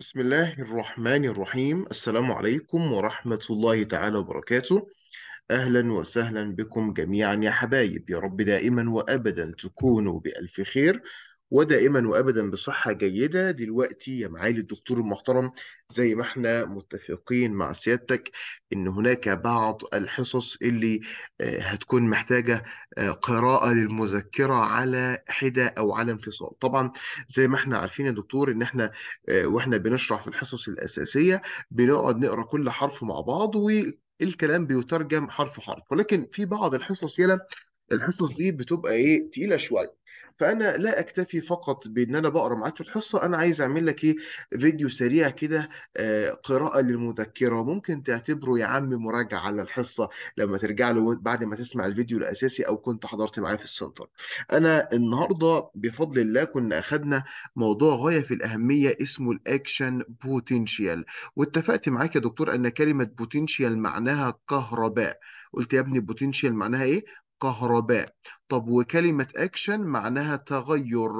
بسم الله الرحمن الرحيم السلام عليكم ورحمة الله تعالى وبركاته أهلا وسهلا بكم جميعا يا حبايب يا رب دائما وأبدا تكونوا بألف خير ودائما وابدا بصحه جيده دلوقتي يا معالي الدكتور المحترم زي ما احنا متفقين مع سيادتك ان هناك بعض الحصص اللي آه، هتكون محتاجه آه، قراءه للمذكره على حده او على انفصال طبعا زي ما احنا عارفين يا دكتور ان احنا آه، واحنا بنشرح في الحصص الاساسيه بنقعد نقرا كل حرف مع بعض والكلام بيترجم حرف حرف ولكن في بعض الحصص يلا الحصص دي بتبقى ايه تقيله شويه فانا لا اكتفي فقط بان انا بقرا معاك في الحصه انا عايز اعمل لك ايه فيديو سريع كده آه، قراءه للمذكره ممكن تعتبره يا عم مراجعه على الحصه لما ترجع له بعد ما تسمع الفيديو الاساسي او كنت حضرت معايا في السنتر انا النهارده بفضل الله كنا اخذنا موضوع غايه في الاهميه اسمه الاكشن بوتنشال واتفقت معاك يا دكتور ان كلمه بوتنشال معناها كهرباء قلت يا ابني بوتنشال معناها ايه كهرباء طب وكلمة أكشن معناها تغير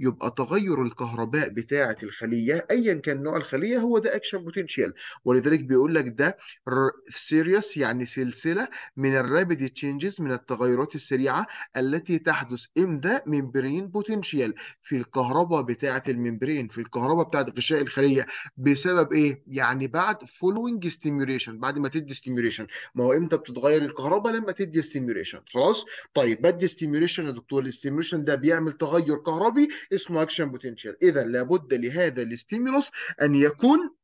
يبقى تغير الكهرباء بتاعة الخلية أيا كان نوع الخلية هو ده أكشن بوتنشيال ولذلك بيقول لك ده سيريوس يعني سلسلة من الرابيد تشينجز من التغيرات السريعة التي تحدث ذا ميمبرين بوتنشيال في الكهرباء بتاعة الميمبرين في الكهرباء بتاعة غشاء الخلية بسبب إيه؟ يعني بعد فولوينج ستيميوليشن بعد ما تدي ستيميوليشن ما هو إمتى بتتغير الكهرباء لما تدي ستيميوليشن خلاص؟ طيب بدي الاستيميوليشن يا دكتور الاستيميوليشن ده بيعمل تغير كهربي اسمه اكشن بوتنشال اذا لابد لهذا الاستيمولوس ان يكون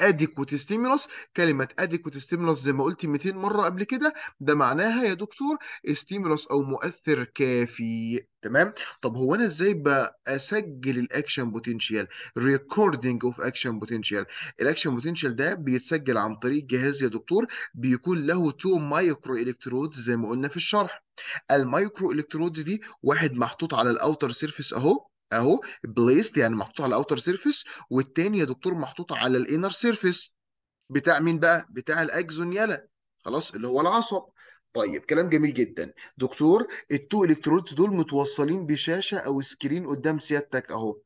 adequate stimulus كلمة adequate stimulus زي ما قلت 200 مرة قبل كده ده معناها يا دكتور stimulus أو مؤثر كافي تمام طب هو أنا إزاي بسجل الأكشن بوتنشال recording of action potential الأكشن بوتنشال ده بيتسجل عن طريق جهاز يا دكتور بيكون له تو مايكرو إلكترودز زي ما قلنا في الشرح المايكرو إلكترودز دي واحد محطوط على الأوتر سيرفيس أهو اهو بليست يعني محطوط على الاوتر سيرفيس والتاني يا دكتور محطوط على الانر سيرفيس بتاع مين بقى بتاع الاكزونيالا خلاص اللي هو العصب طيب كلام جميل جدا دكتور التو الكترودز دول متوصلين بشاشه او سكرين قدام سيادتك اهو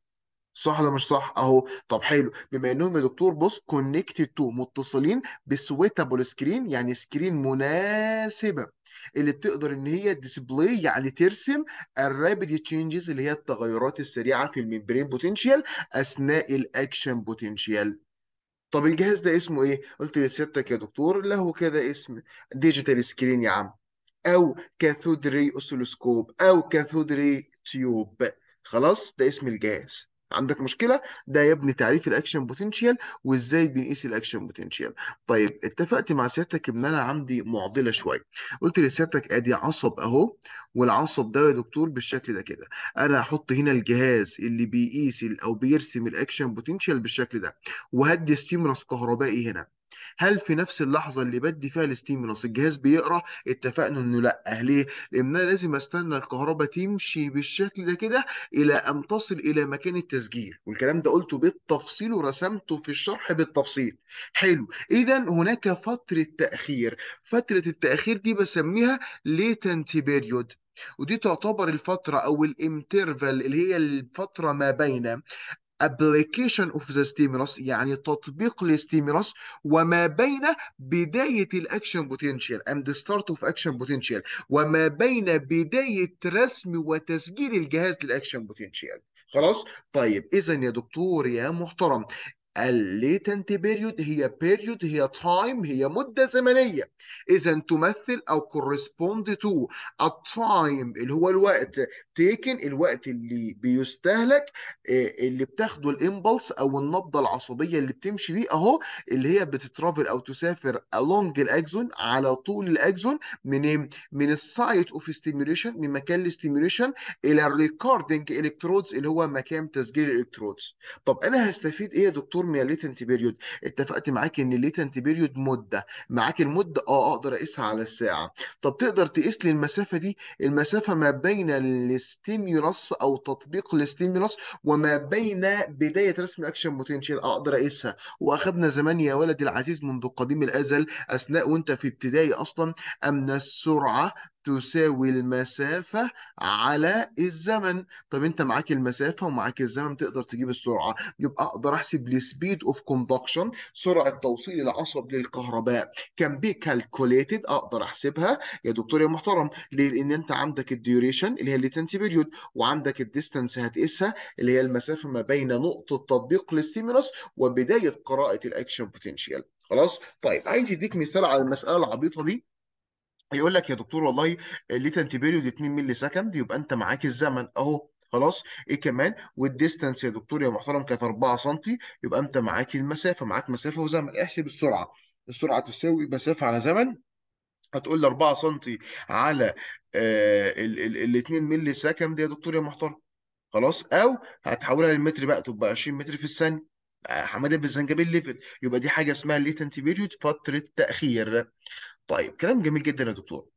صح ولا مش صح اهو طب حلو بما انهم يا دكتور بص كونكتد تو متصلين بسويتابل سكرين يعني سكرين مناسبه اللي بتقدر ان هي ديسبلاي يعني ترسم الرابيد تشينجز اللي هي التغيرات السريعه في الممبرين بوتنشال اثناء الاكشن بوتنشال طب الجهاز ده اسمه ايه قلت لسيادتك يا دكتور له كذا اسم ديجيتال سكرين يا عم او كاثودري ري اوسيلوسكوب او كاثودري تيوب خلاص ده اسم الجهاز عندك مشكله ده يا ابني تعريف الاكشن بوتنشال وازاي بنقيس الاكشن بوتنشال طيب اتفقت مع سيادتك ان انا عندي معضله شويه قلت لسيادتك ادي عصب اهو والعصب ده يا دكتور بالشكل ده كده انا هحط هنا الجهاز اللي بيقيس او بيرسم الاكشن بوتنشال بالشكل ده وهدي ستيمرس كهربائي هنا هل في نفس اللحظه اللي بدي فيها الاستيمولس الجهاز بيقرا اتفقنا انه لا ليه لان انا لازم استنى الكهرباء تمشي بالشكل ده كده الى ان تصل الى مكان التسجيل والكلام ده قلته بالتفصيل ورسمته في الشرح بالتفصيل حلو اذا هناك فتره تاخير فتره التاخير دي بسميها ليتنت بيريود ودي تعتبر الفترة أو الانترفال اللي هي الفترة ما بين application of the stimulus يعني تطبيق الاستيمولس وما بين بداية الأكشن بوتنشال and the start of action potential وما بين بداية رسم وتسجيل الجهاز للأكشن بوتنشال خلاص طيب إذا يا دكتور يا محترم الليتنت بيريود هي بيريود هي تايم هي مدة زمنية إذا تمثل أو correspond to التايم اللي هو الوقت تيكن الوقت اللي بيستهلك آه، اللي بتاخده الإمبلس أو النبضة العصبية اللي بتمشي بيه أهو اللي هي بتترافل أو تسافر along الأكزون على طول الأكزون من من السايت أوف ستيميوليشن من مكان الاستيميوليشن إلى الريكوردنج إلكترودز اللي هو مكان تسجيل الإلكترودز طب أنا هستفيد إيه يا دكتور يا ليتنت بيريود اتفقت معاك ان الليتنت بيريود مده معاك المده اه اقدر اقيسها على الساعه طب تقدر تقيس لي المسافه دي المسافه ما بين الاستيميولس او تطبيق الاستيميولس وما بين بدايه رسم الاكشن بوتنشال اقدر اقيسها واخدنا زمان يا ولدي العزيز منذ قديم الازل اثناء وانت في ابتدائي اصلا ان السرعه تساوي المسافة على الزمن طب انت معاك المسافة ومعاك الزمن تقدر تجيب السرعة يبقى اقدر احسب السبيد اوف كوندكشن سرعة توصيل العصب للكهرباء كان بي كالكوليتد اقدر احسبها يا دكتور يا محترم ليه لان انت عندك الديوريشن اللي هي latency بيريود وعندك الديستانس هتقيسها اللي هي المسافة ما بين نقطة تطبيق للسيمينس وبداية قراءة الاكشن بوتنشال خلاص طيب عايز يديك مثال على المسألة العبيطة دي يقول لك يا دكتور والله الليتنت بيريود 2 مللي سكند يبقى انت معاك الزمن اهو خلاص ايه كمان والديستانس يا دكتور يا محترم كانت 4 سم يبقى انت معاك المسافه معاك مسافه وزمن احسب السرعه السرعه تساوي مسافه على زمن هتقول لي 4 سم على آه، ال 2 مللي سكند يا دكتور يا محترم خلاص او هتحولها للمتر بقى تبقى 20 متر في الثانيه آه، حماده بالزنجبيل ليفل يبقى دي حاجه اسمها ليتنت بيريود فتره تاخير طيب كلام جميل جدا يا دكتور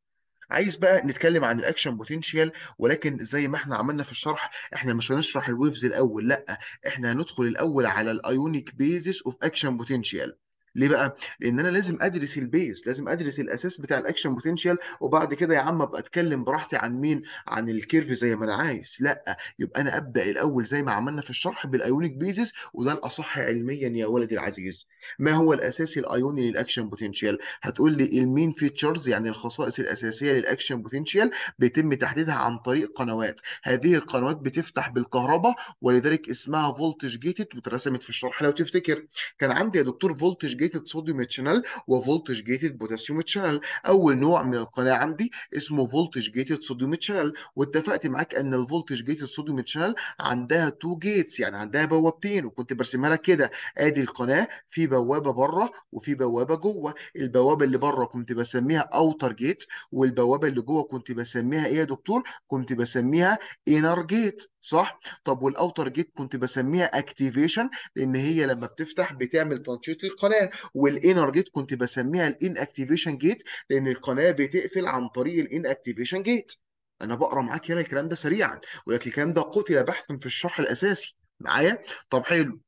عايز بقى نتكلم عن الاكشن بوتنشال ولكن زي ما احنا عملنا في الشرح احنا مش هنشرح الويفز الاول لا احنا هندخل الاول على الايونيك بيزس اوف اكشن بوتنشال ليه بقى؟ لان انا لازم ادرس البيز لازم ادرس الاساس بتاع الاكشن بوتنشال وبعد كده يا عم ابقى اتكلم براحتي عن مين عن الكيرف زي ما انا عايز لا يبقى انا ابدا الاول زي ما عملنا في الشرح بالايونيك بيزس وده الاصح علميا يا ولدي العزيز ما هو الاساس الايوني للاكشن بوتنشال هتقول لي المين فيتشرز يعني الخصائص الاساسيه للاكشن بوتنشال بيتم تحديدها عن طريق قنوات هذه القنوات بتفتح بالكهرباء ولذلك اسمها فولتج جيتد واترسمت في الشرح لو تفتكر كان عندي يا دكتور فولتج جيتد صوديوم تشانل وفولتج جيتد بوتاسيوم تشانل اول نوع من القناه عندي اسمه فولتج جيتد صوديوم تشانل واتفقت معاك ان الفولتج جيتد صوديوم تشانل عندها تو جيتس يعني عندها بوابتين وكنت برسمها لك كده ادي القناه في بوابه بره وفي بوابه جوه البوابه اللي بره كنت بسميها اوتر جيت والبوابه اللي جوه كنت بسميها ايه يا دكتور كنت بسميها انر جيت صح طب والاوتر جيت كنت بسميها اكتيفيشن لان هي لما بتفتح بتعمل تنشيط للقناه والانر جيت كنت بسميها الان اكتيفيشن جيت لان القناه بتقفل عن طريق الان اكتيفيشن جيت انا بقرا معاك هنا الكلام ده سريعا ولكن الكلام ده قتل بحثا في الشرح الاساسي معايا طب حلو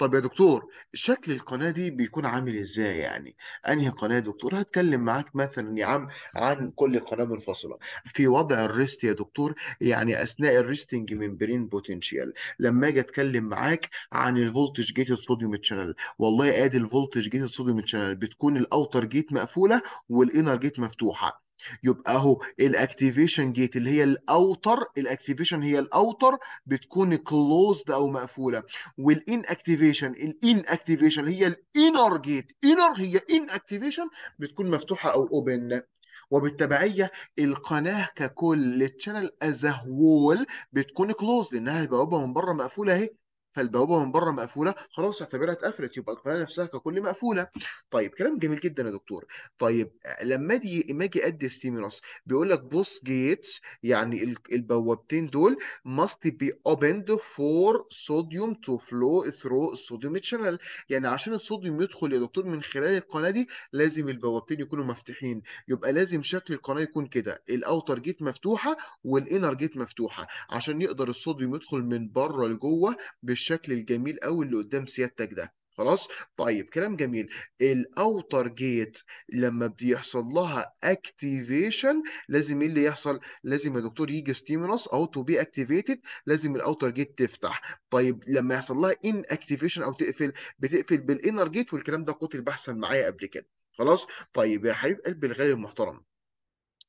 طب يا دكتور شكل القناة دي بيكون عامل ازاي يعني انهي قناة يا دكتور هتكلم معاك مثلا يا عم عن كل قناة منفصلة في وضع الريست يا دكتور يعني اثناء الريستنج ممبرين بوتنشال لما اجي اتكلم معاك عن الفولتج جيت صوديوم تشانل والله ادي الفولتج جيت صوديوم تشانل بتكون الاوتر جيت مقفولة والانر جيت مفتوحة يبقى اهو الاكتيفيشن جيت اللي هي الاوتر الاكتيفيشن هي الاوتر بتكون كلوزد او مقفوله والان اكتيفيشن الان اكتيفيشن هي الانر جيت انر هي ان اكتيفيشن بتكون مفتوحه او اوبن وبالتبعيه القناه ككل التشانل از هول بتكون كلوز لانها البوابه من بره مقفوله اهي فالبوابه من بره مقفوله خلاص اعتبرها اتقفلت يبقى القناه نفسها ككل مقفوله طيب كلام جميل جدا يا دكتور طيب لما اجي لما اجي ادي ستيمولس بيقول لك بوس جيتس يعني البوابتين دول must be opened for sodium to flow through sodium channel يعني عشان الصوديوم يدخل يا دكتور من خلال القناه دي لازم البوابتين يكونوا مفتوحين يبقى لازم شكل القناه يكون كده الاوتر جيت مفتوحه والانر جيت مفتوحه عشان يقدر الصوديوم يدخل من بره لجوه بالشكل الجميل قوي اللي قدام سيادتك ده خلاص طيب كلام جميل الاوتر جيت لما بيحصل لها اكتيفيشن لازم ايه اللي يحصل لازم يا دكتور يجي ستيمولس او تو بي اكتيفيتد لازم الاوتر جيت تفتح طيب لما يحصل لها ان اكتيفيشن او تقفل بتقفل بالانر جيت والكلام ده قتل بحثا معايا قبل كده خلاص طيب يا حبيب قلبي الغالي المحترم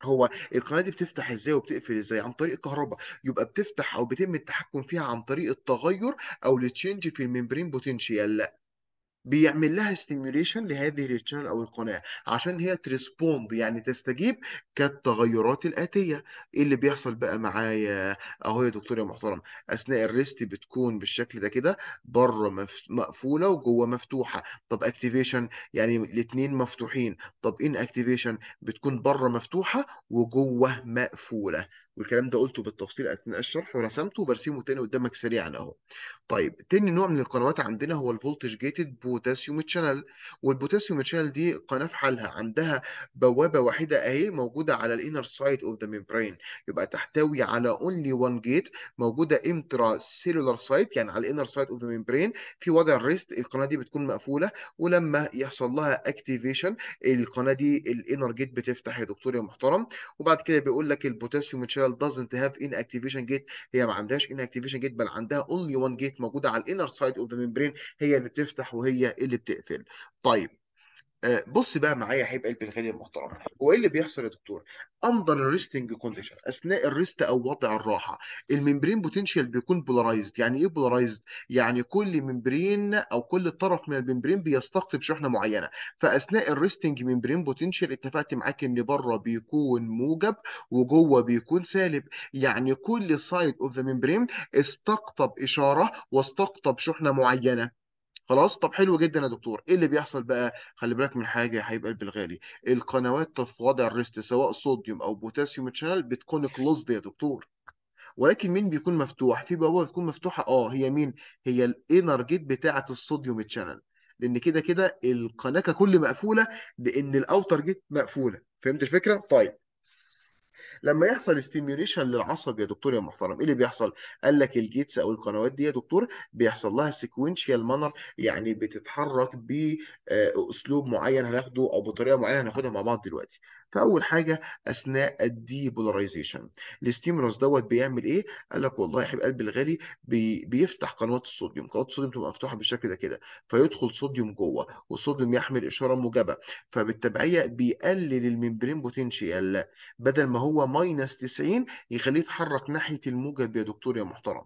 هو القناة دي بتفتح ازاي وبتقفل ازاي عن طريق الكهرباء يبقى بتفتح او بيتم التحكم فيها عن طريق التغير او التشينج في الممبرين بوتنشال بيعمل لها ستيميوليشن لهذه الشانل او القناه عشان هي تريسبوند يعني تستجيب كالتغيرات الاتيه ايه اللي بيحصل بقى معايا اهو يا دكتور يا محترم اثناء الريست بتكون بالشكل ده كده بره مف... مقفوله وجوه مفتوحه طب اكتيفيشن يعني الاثنين مفتوحين طب ان اكتيفيشن بتكون بره مفتوحه وجوه مقفوله والكلام ده قلته بالتفصيل اثناء الشرح ورسمته وبرسمه تاني قدامك سريعا اهو طيب تاني نوع من القنوات عندنا هو الفولتج جيتد بوتاسيوم تشانل والبوتاسيوم تشانل دي قناه في حالها عندها بوابه واحده اهي موجوده على الانر سايد اوف ذا ميمبرين يبقى تحتوي على اونلي وان جيت موجوده انترا سيلولار سايد يعني على الانر سايد اوف ذا ميمبرين في وضع الريست القناه دي بتكون مقفوله ولما يحصل لها اكتيفيشن القناه دي الانر جيت بتفتح يا دكتور يا محترم وبعد كده بيقول لك البوتاسيوم تشانل اوفيشال دازنت هاف ان اكتيفيشن جيت هي ما عندهاش ان اكتيفيشن جيت بل عندها اونلي وان جيت موجوده على الانر سايد اوف ذا ميمبرين هي اللي بتفتح وهي اللي بتقفل طيب آه، بص بقى معايا حبيب قلبي الغالي المحترم هو ايه اللي بيحصل يا دكتور اندر ريستنج كونديشن اثناء الريست او وضع الراحه الممبرين بوتنشال بيكون بولارايزد يعني ايه بولارايزد يعني كل ممبرين او كل طرف من الممبرين بيستقطب شحنه معينه فاثناء الريستنج ممبرين بوتنشال اتفقت معاك ان بره بيكون موجب وجوه بيكون سالب يعني كل سايد اوف ذا ممبرين استقطب اشاره واستقطب شحنه معينه خلاص طب حلو جدا يا دكتور ايه اللي بيحصل بقى خلي بالك من حاجه هيبقى قلب الغالي القنوات في وضع الريست سواء صوديوم او بوتاسيوم تشانل بتكون كلوزد يا دكتور ولكن مين بيكون مفتوح في بوابه بتكون مفتوحه اه هي مين هي الانر جيت بتاعه الصوديوم تشانل لان كده كده القناه ككل مقفوله لان الاوتر جيت مقفوله فهمت الفكره طيب لما يحصل ستيميوليشن للعصب يا دكتور يا محترم ايه اللي بيحصل قال لك الجيتس او القنوات دي يا دكتور بيحصل لها سيكوينشال مانر يعني بتتحرك باسلوب آه، معين هناخده او بطريقه معينه هناخدها مع بعض دلوقتي فاول حاجه اثناء الديبولاريزيشن الاستيمولس دوت بيعمل ايه قال لك والله يا حبيب قلبي الغالي بي بيفتح قنوات الصوديوم قنوات الصوديوم تبقى مفتوحه بالشكل ده كده فيدخل صوديوم جوه والصوديوم يحمل اشاره موجبه فبالتبعيه بيقلل الممبرين بوتنشال بدل ما هو ماينس 90 يخليه يتحرك ناحيه الموجب يا دكتور يا محترم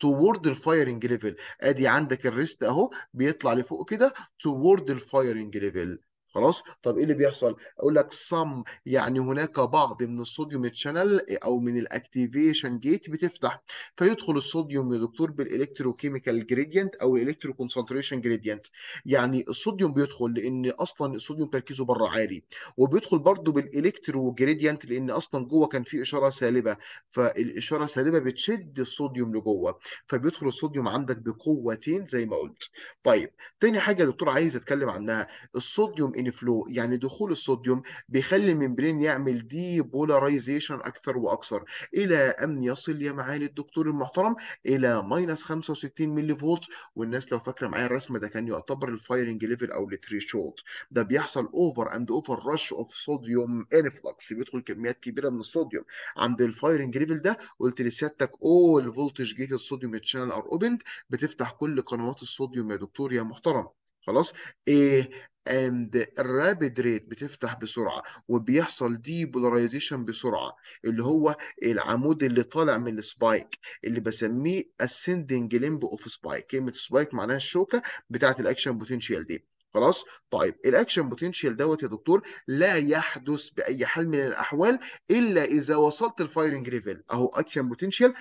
توورد الفايرنج ليفل ادي عندك الريست اهو بيطلع لفوق كده توورد الفايرنج ليفل خلاص طب ايه اللي بيحصل اقول لك صم يعني هناك بعض من الصوديوم تشانل او من الاكتيفيشن جيت بتفتح فيدخل الصوديوم يا دكتور بالالكتروكيميكال جريدينت او الالكترو كونسنتريشن جريدينت يعني الصوديوم بيدخل لان اصلا الصوديوم تركيزه بره عالي وبيدخل برضه بالالكترو جريدينت لان اصلا جوه كان في اشاره سالبه فالاشاره سالبه بتشد الصوديوم لجوه فبيدخل الصوديوم عندك بقوتين زي ما قلت طيب تاني حاجه يا دكتور عايز اتكلم عنها الصوديوم ان فلو يعني دخول الصوديوم بيخلي الممبرين يعمل دي بولاريزيشن اكثر واكثر الى ان يصل يا معالي الدكتور المحترم الى ماينس 65 ملي فولت والناس لو فاكره معايا الرسم ده كان يعتبر الفايرنج ليفل او الثريشولد ده بيحصل اوفر اند اوفر رش اوف صوديوم انفلكس بيدخل كميات كبيره من الصوديوم عند الفايرنج ليفل ده قلت لسيادتك اول فولتج جيت الصوديوم تشانل ار اوبند بتفتح كل قنوات الصوديوم يا دكتور يا محترم خلاص إيه and الرابد ريت بتفتح بسرعه وبيحصل دي بولاريزيشن بسرعه اللي هو العمود اللي طالع من السبايك اللي بسميه ascending limb اوف سبايك كلمه سبايك معناها الشوكه بتاعه الاكشن بوتنشال دي خلاص طيب الاكشن بوتنشال دوت يا دكتور لا يحدث باي حال من الاحوال الا اذا وصلت الفايرنج ليفل اهو اكشن بوتنشال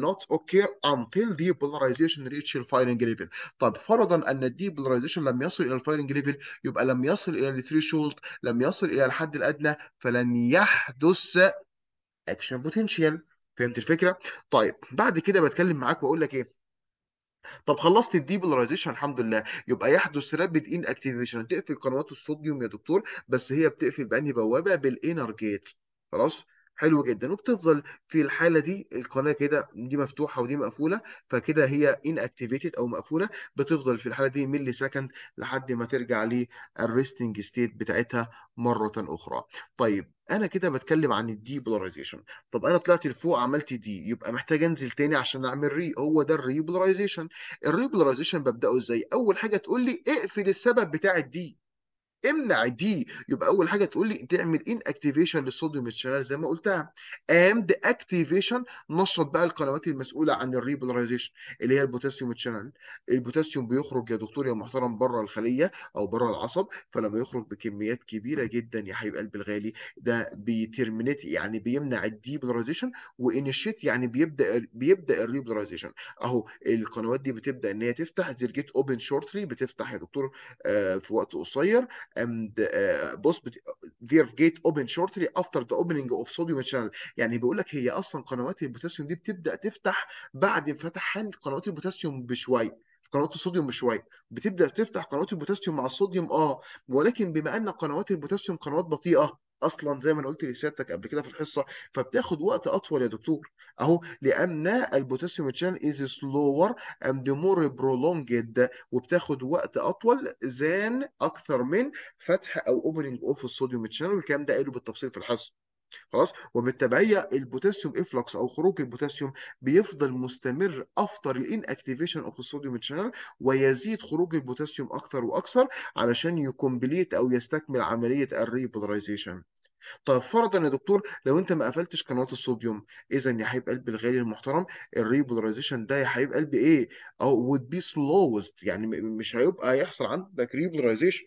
نوت اوكير انتل until depolarization ريتش الفايرنج ليفل طب فرضا ان الديبولاريزيشن لم يصل الى الفايرنج ليفل يبقى لم يصل الى الثريشولد لم يصل الى الحد الادنى فلن يحدث اكشن بوتنشال فهمت الفكره طيب بعد كده بتكلم معاك واقول لك ايه طب خلصت الديبولاريزيشن الحمد لله يبقى يحدث رابد ان اكتيفيشن تقفل قنوات الصوديوم يا دكتور بس هي بتقفل بانهي بوابه بالانر جيت خلاص حلو جدا وبتفضل في الحاله دي القناه كده دي مفتوحه ودي مقفوله فكده هي ان اكتيفيتد او مقفوله بتفضل في الحاله دي ملي سكند لحد ما ترجع للريستنج ستيت بتاعتها مره اخرى طيب انا كده بتكلم عن الدي بولاريزيشن طب انا طلعت لفوق عملت دي يبقى محتاج انزل تاني عشان اعمل ري هو ده الري بولاريزيشن الري بولاريزيشن ببداه ازاي اول حاجه تقول لي اقفل السبب بتاع الدي امنع دي يبقى اول حاجه تقول لي تعمل ان اكتيفيشن للصوديوم تشانل زي ما قلتها اند اكتيفيشن نشط بقى القنوات المسؤوله عن الريبولاريزيشن اللي هي البوتاسيوم شانل البوتاسيوم بيخرج يا دكتور يا محترم بره الخليه او بره العصب فلما يخرج بكميات كبيره جدا يا حبيب قلبي الغالي ده بيترمينيت يعني بيمنع الديبولاريزيشن وانشيت يعني بيبدا بيبدا الريبولاريزيشن اهو القنوات دي بتبدا ان هي تفتح جيت اوبن شورتلي بتفتح يا دكتور آه، في وقت قصير and uh, their gate open shortly after the opening of sodium channel يعني بيقول لك هي اصلا قنوات البوتاسيوم دي بتبدا تفتح بعد انفتاح قنوات البوتاسيوم بشويه قنوات الصوديوم بشويه بتبدا تفتح قنوات البوتاسيوم مع الصوديوم اه ولكن بما ان قنوات البوتاسيوم قنوات بطيئه اصلا زي ما انا قلت لسيادتك قبل كده في الحصه فبتاخد وقت اطول يا دكتور اهو لان البوتاسيوم channel is slower and more prolonged وبتاخد وقت اطول زان اكثر من فتح او opening اوف الصوديوم channel والكلام ده قايله بالتفصيل في الحصه خلاص وبالتبعيه البوتاسيوم افلكس او خروج البوتاسيوم بيفضل مستمر افتر الان اكتيفيشن اوف الصوديوم شانل ويزيد خروج البوتاسيوم اكثر واكثر علشان يكمبليت او يستكمل عمليه الريبولاريزيشن طيب فرضا يا دكتور لو انت ما قفلتش قنوات الصوديوم اذا يا حبيب قلبي الغالي المحترم الريبولاريزيشن ده يا حبيب قلبي ايه او وود بي سلوست يعني مش هيبقى يحصل عندك ريبولاريزيشن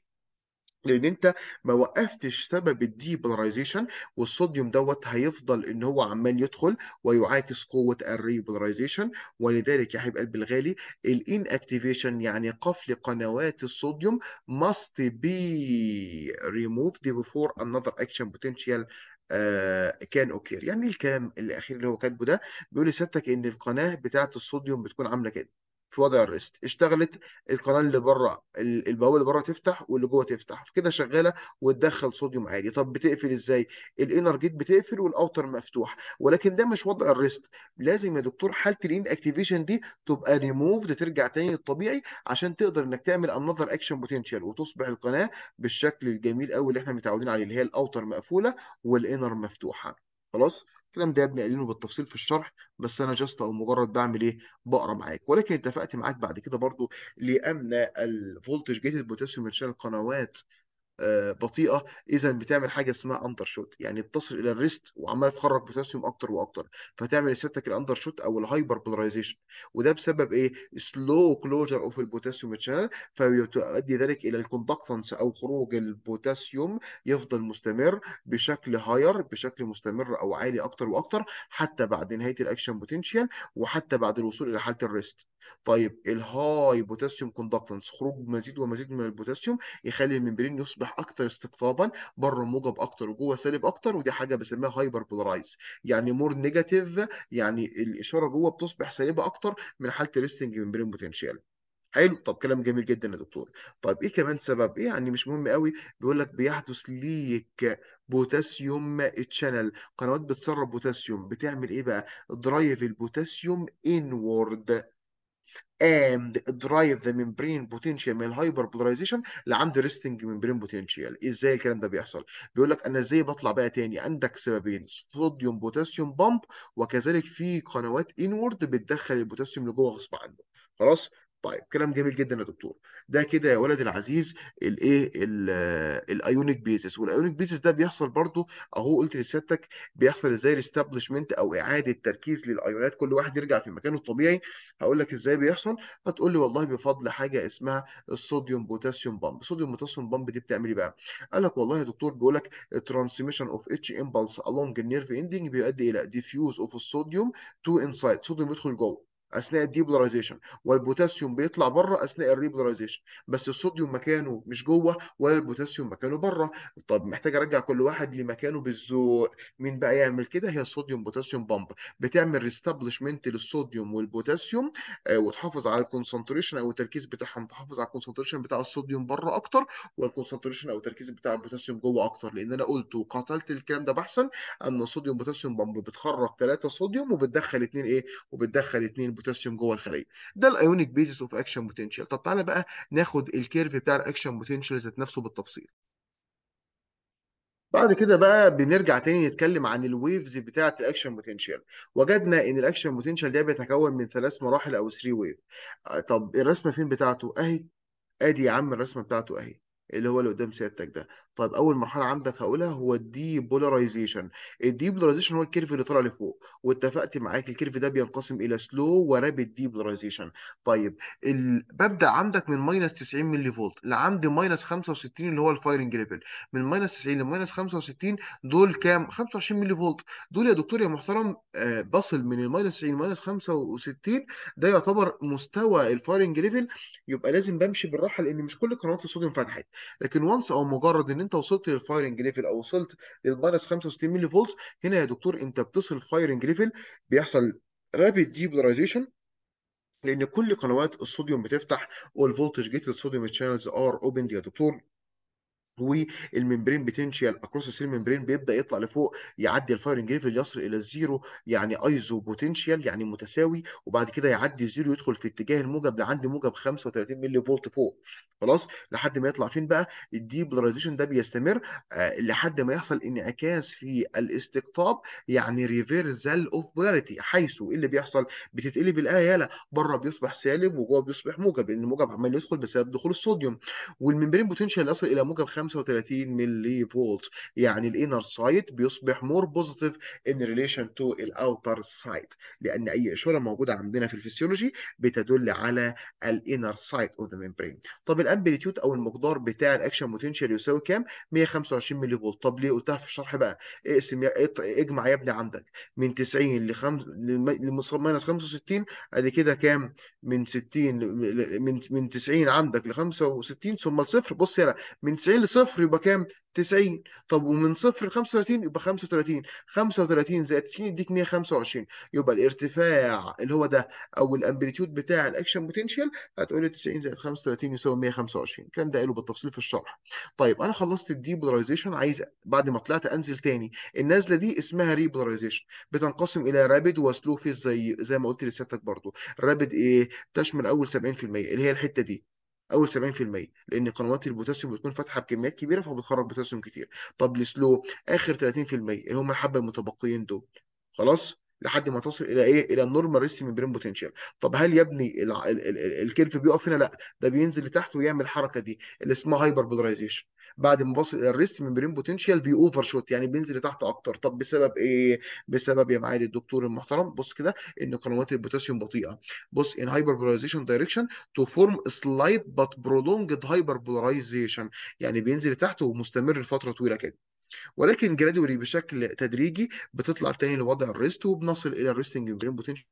لان انت ما وقفتش سبب الديبولاريزيشن والصوديوم دوت هيفضل ان هو عمال يدخل ويعاكس قوه الريبولاريزيشن ولذلك يا حبيب قلبي الغالي الان اكتيفيشن يعني قفل قنوات الصوديوم must be removed before another action potential كان آه، اوكير يعني الكلام الاخير اللي هو كاتبه ده بيقول لسيادتك ان القناه بتاعه الصوديوم بتكون عامله كده في وضع الريست اشتغلت القناه اللي بره البوابه اللي بره تفتح واللي جوه تفتح فكده شغاله وتدخل صوديوم عالي طب بتقفل ازاي الانر جيت بتقفل والاوتر مفتوح ولكن ده مش وضع الريست لازم يا دكتور حاله الان اكتيفيشن دي تبقى ريموفد ترجع تاني للطبيعي عشان تقدر انك تعمل انذر اكشن بوتنشال وتصبح القناه بالشكل الجميل قوي اللي احنا متعودين عليه اللي هي الاوتر مقفوله والانر مفتوحه خلاص الكلام ده يا ابني قايلينه بالتفصيل في الشرح بس انا جاست او مجرد بعمل ايه بقرا معاك ولكن اتفقت معاك بعد كده برضو لان الفولتج جيتد بوتاسيوم شان القنوات آه، بطيئه اذا بتعمل حاجه اسمها اندر شوت يعني بتصل الى الريست وعماله تخرج بوتاسيوم اكتر واكتر فتعمل سيادتك الاندر شوت او الهايبر بولرايزيشن وده بسبب ايه سلو كلوجر اوف البوتاسيوم تشانل فيؤدي ذلك الى الكوندكتنس او خروج البوتاسيوم يفضل مستمر بشكل هاير بشكل مستمر او عالي اكتر واكتر حتى بعد نهايه الاكشن بوتنشال وحتى بعد الوصول الى حاله الريست طيب الهاي بوتاسيوم كوندكتنس خروج مزيد ومزيد من البوتاسيوم يخلي الممبرين يصبح بيصبح اكثر استقطابا بره موجب اكثر وجوه سالب اكثر ودي حاجه بسميها هايبر بولارايز يعني مور نيجاتيف يعني الاشاره جوه بتصبح سالبه اكثر من حاله الريستنج ممبرين بوتنشال حلو طب كلام جميل جدا يا دكتور طيب ايه كمان سبب ايه يعني مش مهم قوي بيقول لك بيحدث ليك بوتاسيوم تشانل قنوات بتسرب بوتاسيوم بتعمل ايه بقى درايف البوتاسيوم انورد and drive the membrane potential من بولاريزيشن لعند ريستنج membrane potential ازاي الكلام ده بيحصل بيقول لك انا ازاي بطلع بقى تاني عندك سببين صوديوم بوتاسيوم بامب وكذلك في قنوات انورد بتدخل البوتاسيوم لجوه غصب عنه خلاص طيب كلام جميل جدا يا دكتور ده كده يا ولد العزيز الايه الايونيك بيزس والايونيك بيزس ده بيحصل برضو اهو قلت لسيادتك بيحصل ازاي الاستابليشمنت او اعاده تركيز للايونات كل واحد يرجع في مكانه الطبيعي هقول لك ازاي بيحصل هتقول لي والله بفضل حاجه اسمها الصوديوم بوتاسيوم بامب صوديوم بوتاسيوم بامب دي بتعمل ايه بقى قال لك والله يا دكتور بيقول لك ترانسميشن اوف اتش امبلس along النيرف اندنج بيؤدي الى ديفيوز اوف الصوديوم تو انسايد صوديوم يدخل جوه اثناء الديبولاريزيشن والبوتاسيوم بيطلع بره اثناء الريبولاريزيشن بس الصوديوم مكانه مش جوه ولا البوتاسيوم مكانه بره طب محتاج ارجع كل واحد لمكانه بالذوق مين بقى يعمل كده هي الصوديوم بوتاسيوم بامب بتعمل ريستابلشمنت للصوديوم والبوتاسيوم آه، وتحافظ على الكونسنتريشن او التركيز بتاعهم تحافظ على الكونسنتريشن بتاع الصوديوم بره اكتر والكونسنتريشن او التركيز بتاع البوتاسيوم جوه اكتر لان انا قلت وقاتلت الكلام ده بحثا ان الصوديوم بوتاسيوم بامب بتخرج ثلاثه صوديوم وبتدخل اثنين ايه وبتدخل اثنين البوتاسيوم جوه الخليه ده الايونيك بيزس اوف اكشن بوتنشال طب تعالى بقى ناخد الكيرف بتاع الاكشن بوتنشال ذات نفسه بالتفصيل بعد كده بقى بنرجع تاني نتكلم عن الويفز بتاعه الاكشن بوتنشال وجدنا ان الاكشن بوتنشال ده بيتكون من ثلاث مراحل او 3 ويف آه، طب الرسمه فين بتاعته اهي ادي يا عم الرسمه بتاعته اهي اللي هو اللي قدام سيادتك ده طيب اول مرحله عندك هقولها هو الدي بولاريزيشن الدي بولاريزيشن هو الكيرف اللي طالع لفوق واتفقت معاك الكيرف ده بينقسم الى سلو ورابيد دي بولاريزيشن طيب ال... ببدا عندك من ماينس 90 ملي فولت لعند ماينس 65 اللي هو الفايرنج ليفل من ماينس 90 لماينس 65 دول كام 25 ملي فولت دول يا دكتور يا محترم آه بصل من الماينس 90 لماينس 65 ده يعتبر مستوى الفايرنج ليفل يبقى لازم بمشي بالراحه لان مش كل قنوات الصوت فتحت لكن وانس او مجرد ان انت وصلت للفايرنج ليفل او وصلت للماينس 65 ملي فولت هنا يا دكتور انت بتصل فايرنج ليفل بيحصل رابيد ديبولاريزيشن لان كل قنوات الصوديوم بتفتح والفولتج جيت الصوديوم تشانلز ار اوبند يا دكتور والممبرين بوتنشال اكروس السيل ممبرين بيبدا يطلع لفوق يعدي الفايرنج ليفل يصل الى الزيرو يعني ايزو بوتنشال يعني متساوي وبعد كده يعدي الزيرو يدخل في اتجاه الموجب لعند موجب 35 ملي فولت فوق خلاص لحد ما يطلع فين بقى الدي ده بيستمر آه لحد ما يحصل انعكاس في الاستقطاب يعني ريفيرزال اوف بولاريتي حيث ايه اللي بيحصل بتتقلب الايه بره بيصبح سالب وجوه بيصبح موجب لان الموجب عمال يدخل بسبب دخول الصوديوم والممبرين بوتنشال يصل الى موجب 35 ملي فولت يعني الانر سايد بيصبح مور بوزيتيف ان ريليشن تو الاوتر سايد لان اي اشاره موجوده عندنا في الفسيولوجي بتدل على الانر سايد اوف ذا ميمبرين طب الامبليتيود او المقدار بتاع الاكشن بوتنشال يساوي كام 125 ملي فولت طب ليه قلتها في الشرح بقى اقسم يا... اجمع يا ابني عندك من 90 ل 5 ماينس 65 ادي كده كام من 60 من من 90 عندك ل 65 ثم لصفر بص هنا من 90 ل صفر يبقى كام 90 طب ومن صفر ل 35 يبقى 35 35 زائد 90 يديك 125 يبقى الارتفاع اللي هو ده او الامبليتيود بتاع الاكشن بوتنشال هتقول لي 90 زائد 35 يساوي 125 الكلام ده قاله بالتفصيل في الشرح طيب انا خلصت الديبولاريزيشن عايز بعد ما طلعت انزل تاني النازله دي اسمها ريبولاريزيشن بتنقسم الى رابد وسلو فيز زي زي ما قلت لسيادتك برضه رابد ايه تشمل اول 70% اللي هي الحته دي اول 70% لان قنوات البوتاسيوم بتكون فاتحه بكميات كبيره فبتخرج بوتاسيوم كتير طب السلو اخر 30% اللي هم الحبه المتبقيين دول خلاص لحد ما تصل الى ايه الى النورمال من برين بوتنشال طب هل يا ابني الكيرف بيقف هنا لا ده بينزل لتحت ويعمل الحركه دي اللي اسمها هايبر بولرايزيشن بعد ما بصل الى الريست برين بوتنشال بيوفر شوت يعني بينزل لتحت اكتر طب بسبب ايه بسبب يا معالي الدكتور المحترم بص كده ان قنوات البوتاسيوم بطيئه بص ان هايبر بولرايزيشن دايركشن تو فورم سلايد بات برولونجد هايبر بولرايزيشن يعني بينزل لتحت ومستمر لفتره طويله كده ولكن جرادوري بشكل تدريجي بتطلع تاني لوضع الريست وبنصل الى الريستنج جرين بوتنشال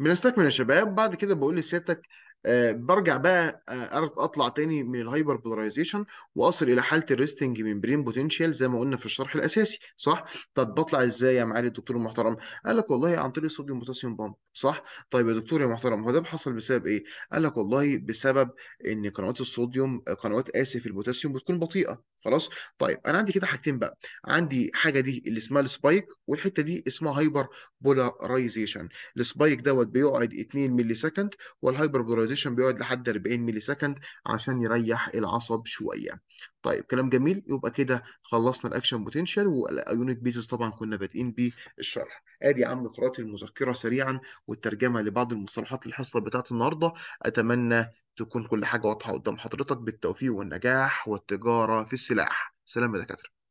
بنستكمل يا شباب بعد كده بقول لسيادتك آه، برجع بقى آه، اطلع تاني من الهايبر بولاريزيشن واصل الى حاله الريستنج برين بوتنشال زي ما قلنا في الشرح الاساسي صح طب بطلع ازاي يا معالي الدكتور المحترم قال لك والله عن طريق صوديوم بوتاسيوم بامب صح طيب يا دكتور يا محترم هو ده حصل بسبب ايه قال لك والله بسبب ان قنوات الصوديوم قنوات اسف البوتاسيوم بتكون بطيئه خلاص طيب انا عندي كده حاجتين بقى عندي حاجه دي اللي اسمها السبايك والحته دي اسمها هايبر بولاريزيشن السبايك دوت بيقعد 2 مللي سكند والهايبر بولاريزيشن البوزيشن بيقعد لحد 40 ملي سكند عشان يريح العصب شويه طيب كلام جميل يبقى كده خلصنا الاكشن بوتنشال واليونت بيزس طبعا كنا بادئين بالشرح ادي يا عم قراءه المذكره سريعا والترجمه لبعض المصطلحات الحصه بتاعه النهارده اتمنى تكون كل حاجه واضحه قدام حضرتك بالتوفيق والنجاح والتجاره في السلاح سلام يا دكاتره